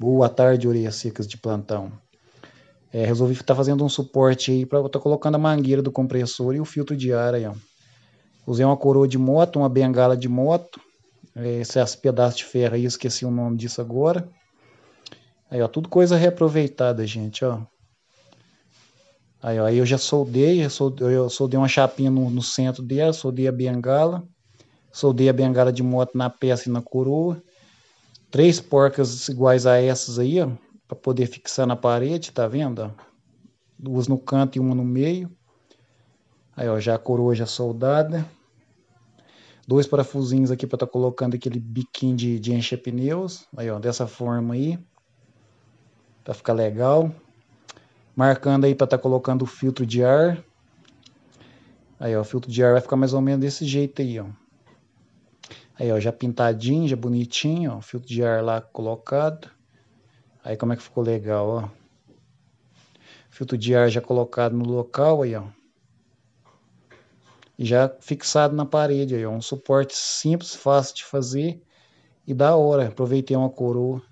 Boa tarde, orelhas secas de plantão. É, resolvi estar tá fazendo um suporte aí, pra, tô colocando a mangueira do compressor e o filtro de ar aí, ó. Usei uma coroa de moto, uma bengala de moto, é, esses é pedaços de ferro aí, esqueci o nome disso agora. Aí, ó, tudo coisa reaproveitada, gente, ó. Aí, ó, aí eu já soldei, eu soldei, eu soldei uma chapinha no, no centro dela, soldei a bengala, soldei a bengala de moto na peça e na coroa três porcas iguais a essas aí, ó, para poder fixar na parede, tá vendo? Duas no canto e uma no meio. Aí, ó, já a coroa já soldada. Dois parafusinhos aqui para estar tá colocando aquele biquinho de, de encher pneus. Aí, ó, dessa forma aí. Pra ficar legal. Marcando aí para estar tá colocando o filtro de ar. Aí, ó, o filtro de ar vai ficar mais ou menos desse jeito aí, ó. Aí, ó, já pintadinho, já bonitinho, ó, filtro de ar lá colocado. Aí, como é que ficou legal, ó. Filtro de ar já colocado no local, aí, ó. E já fixado na parede, aí, ó. Um suporte simples, fácil de fazer e da hora. Aproveitei uma coroa.